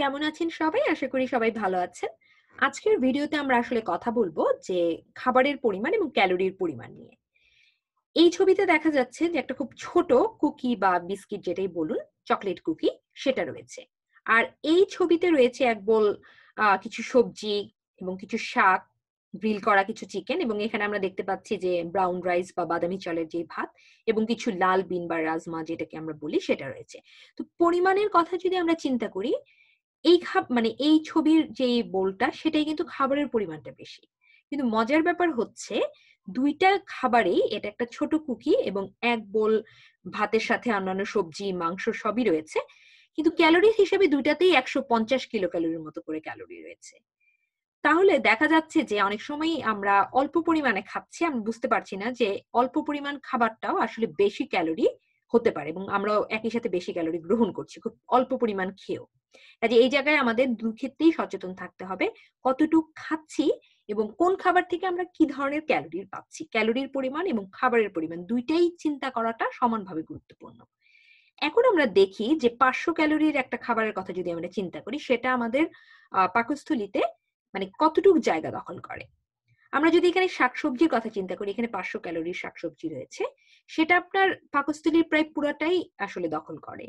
কেমন আছেন সবাই আশা করি সবাই ভালো আছেন আজকের ভিডিওতে আমরা আসলে কথা বলবো যে খাবারের পরিমাণ এবং ক্যালোরির পরিমাণ নিয়ে এই ছবিতে দেখা যাচ্ছে যে একটা খুব ছোট কুকি বা বিস্কিট যেটাই বলুন চকলেট কুকি সেটা রয়েছে আর এই ছবিতে রয়েছে এক বোল কিছু সবজি এবং কিছু শাক গ্রিল করা কিছু চিকেন এবং এখানে আমরা দেখতে পাচ্ছি যে ব্রাউন রাইস বা বাদামি চালের যে ভাত এবং কিছু লাল বিন বা রাজমা যেটাকে আমরা বলি সেটা রয়েছে তো পরিমাণের কথা যদি আমরা চিন্তা করি এই খাব মানে এই ছবির যে বোলটা সেটাই কিন্তু খাবারের পরিমাণটা বেশি কিন্তু মজার ব্যাপার হচ্ছে দুইটা খাবারেই এটা একটা ছোট কুকি এবং এক বোল ভাতের সাথে অন্যান্য সবজি মাংস সবই রয়েছে কিন্তু ক্যালোরি হিসেবে দুইটাতেই একশো পঞ্চাশ কিলো ক্যালোরির মতো করে ক্যালোরি রয়েছে তাহলে দেখা যাচ্ছে যে অনেক সময় আমরা অল্প পরিমাণে খাচ্ছি আমরা বুঝতে পারছি না যে অল্প পরিমাণ খাবারটাও আসলে বেশি ক্যালোরি হতে পারে এবং আমরা একই সাথে বেশি ক্যালোরি গ্রহণ করছি খুব অল্প পরিমাণ খেয়েও কাজে এই জায়গায় আমাদের ক্ষেত্রেই সচেতন থাকতে হবে কতটুকু খাচ্ছি এবং কোন খাবার থেকে আমরা কি ধরনের ক্যালোরির পাচ্ছি ক্যালোরির পরিমাণ এবং খাবারের পরিমাণ দুইটাই চিন্তা করাটা সমানভাবে গুরুত্বপূর্ণ এখন আমরা দেখি যে পাঁচশো ক্যালোরির একটা খাবারের কথা যদি আমরা চিন্তা করি সেটা আমাদের পাকস্থলিতে মানে কতটুকু জায়গা দখল করে আমরা যদি এখানে শাকসবজির কথা চিন্তা করি এখানে পাঁচশো ক্যালোরির শাকসবজি রয়েছে সেটা আপনার পাকস্থলীর প্রায় পুরাটাই আসলে দখল করে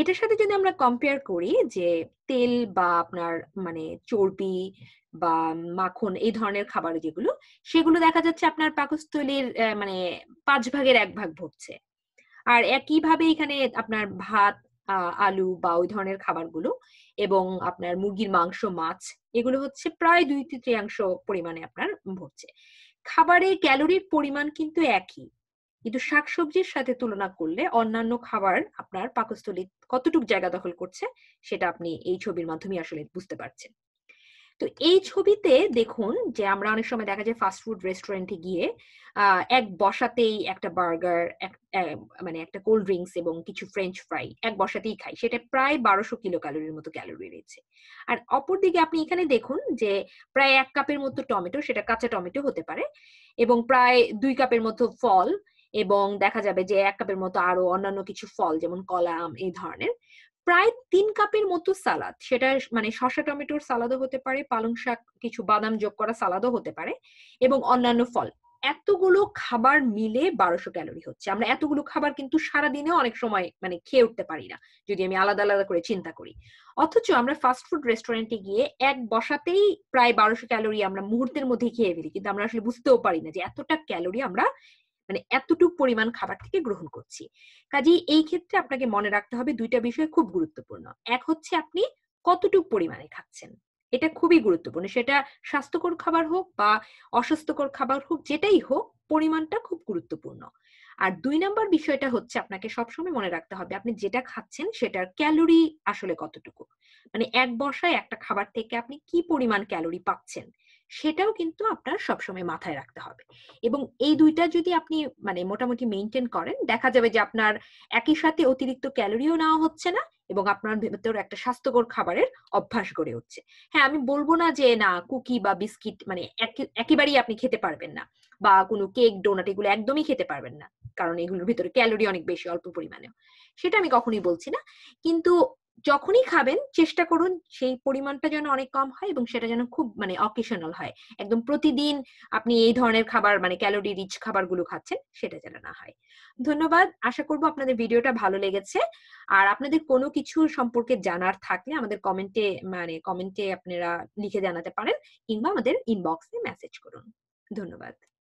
এটার সাথে যদি আমরা কম্পেয়ার করি যে তেল বা আপনার মানে চর্বি বা মাখন এই ধরনের খাবার যেগুলো সেগুলো দেখা যাচ্ছে আপনার পাকস্থলীর মানে পাঁচ ভাগের এক ভাগ ভরছে আর একইভাবে এখানে আপনার ভাত আলু বা ওই ধরনের খাবারগুলো এবং আপনার মুরগির মাংস মাছ এগুলো হচ্ছে প্রায় দুই তৃতীয়াংশ পরিমাণে আপনার ভরছে খাবারে ক্যালোরির পরিমাণ কিন্তু একই কিন্তু শাকসবজির সাথে তুলনা করলে অন্যান্য খাবার আপনার পাকস্থলী কতটুক জায়গা দখল করছে সেটা আপনি এই ছবির মাধ্যমে আসলে বুঝতে পারছেন তো এই ছবিতে দেখুন যে আমরা অনেক সময় দেখা যায় ফাস্টফুড রেস্টুরেন্টে গিয়ে এক বসাতেই একটা বার্গার মানে একটা কোল্ড ড্রিঙ্কস এবং কিছু ফ্রেঞ্চ ফ্রাই এক বসাতেই খাই সেটা প্রায় বারোশো কিলো ক্যালোরির মতো ক্যালোরি রয়েছে আর অপরদিকে আপনি এখানে দেখুন যে প্রায় এক কাপের মতো টমেটো সেটা কাঁচা টমেটো হতে পারে এবং প্রায় দুই কাপের মতো ফল এবং দেখা যাবে যে এক কাপের মতো আরো অন্যান্য কিছু ফল যেমন কলা আম এই ধরনের তিন কাপের মতো সালাদ সেটা মানে শসা টমেটোর সালাদও হতে পারে পালং শাক কিছু বাদাম যোগ করা সালাদও হতে পারে এবং অন্যান্য ফল এতগুলো খাবার মিলে বারোশো ক্যালোরি হচ্ছে আমরা এতগুলো খাবার কিন্তু সারাদিনে অনেক সময় মানে খেয়ে উঠতে পারি না যদি আমি আলাদা আলাদা করে চিন্তা করি অথচ আমরা ফাস্ট ফুড রেস্টুরেন্টে গিয়ে এক বসাতেই প্রায় বারোশো ক্যালোরি আমরা মুহূর্তের মধ্যে খেয়ে ফেলি কিন্তু আমরা আসলে বুঝতেও পারি না যে এতটা ক্যালোরি আমরা মানে এতটুকু পরিমাণ খাবার থেকে গ্রহণ করছি কাজেই এই ক্ষেত্রে আপনাকে মনে রাখতে হবে দুইটা বিষয় খুব গুরুত্বপূর্ণ এক হচ্ছে আপনি কতটুকু পরিমাণে খাচ্ছেন এটা খুবই গুরুত্বপূর্ণ সেটা স্বাস্থ্যকর খাবার হোক বা অস্বাস্থ্যকর খাবার হোক যেটাই হোক পরিমাণটা খুব গুরুত্বপূর্ণ আর দুই নাম্বার বিষয়টা হচ্ছে আপনাকে সবসময় মনে রাখতে হবে আপনি যেটা খাচ্ছেন সেটার ক্যালোরি আসলে কতটুকু মানে এক বর্ষায় একটা খাবার থেকে আপনি কি পরিমাণ ক্যালোরি পাচ্ছেন সেটাও কিন্তু আপনার সবসময় মাথায় রাখতে হবে এবং এই দুইটা যদি আপনি মানে মোটামুটি মেনটেন করেন দেখা যাবে যে আপনার একই সাথে অতিরিক্ত ক্যালোরিও নেওয়া হচ্ছে না এবং আপনার ভেতর একটা স্বাস্থ্যকর খাবারের অভ্যাস গড়ে উঠছে হ্যাঁ আমি বলবো না যে না কুকি বা বিস্কিট মানে একেবারেই আপনি খেতে পারবেন না বা কোনো কেক ডোনাট এগুলো একদমই খেতে পারবেন না কারণ এগুলোর ভিতরে ক্যালোরি অনেক বেশি অল্প পরিমাণে সেটা আমি কখনোই বলছি না কিন্তু যখনই খাবেন চেষ্টা করুন সেই পরিমাণটা যেন অনেক কম হয় এবং সেটা যেন খুব মানে অকেশনাল হয় একদম প্রতিদিন আপনি এই ধরনের খাবার মানে ক্যালোরি রিচ খাবারগুলো খাচ্ছেন সেটা যেন না হয় ধন্যবাদ আশা করব আপনাদের ভিডিওটা ভালো লেগেছে আর আপনাদের কোনো কিছু সম্পর্কে জানার থাকলে আমাদের কমেন্টে মানে কমেন্টে আপনারা লিখে জানাতে পারেন কিংবা আমাদের ইনবক্সে মেসেজ করুন ধন্যবাদ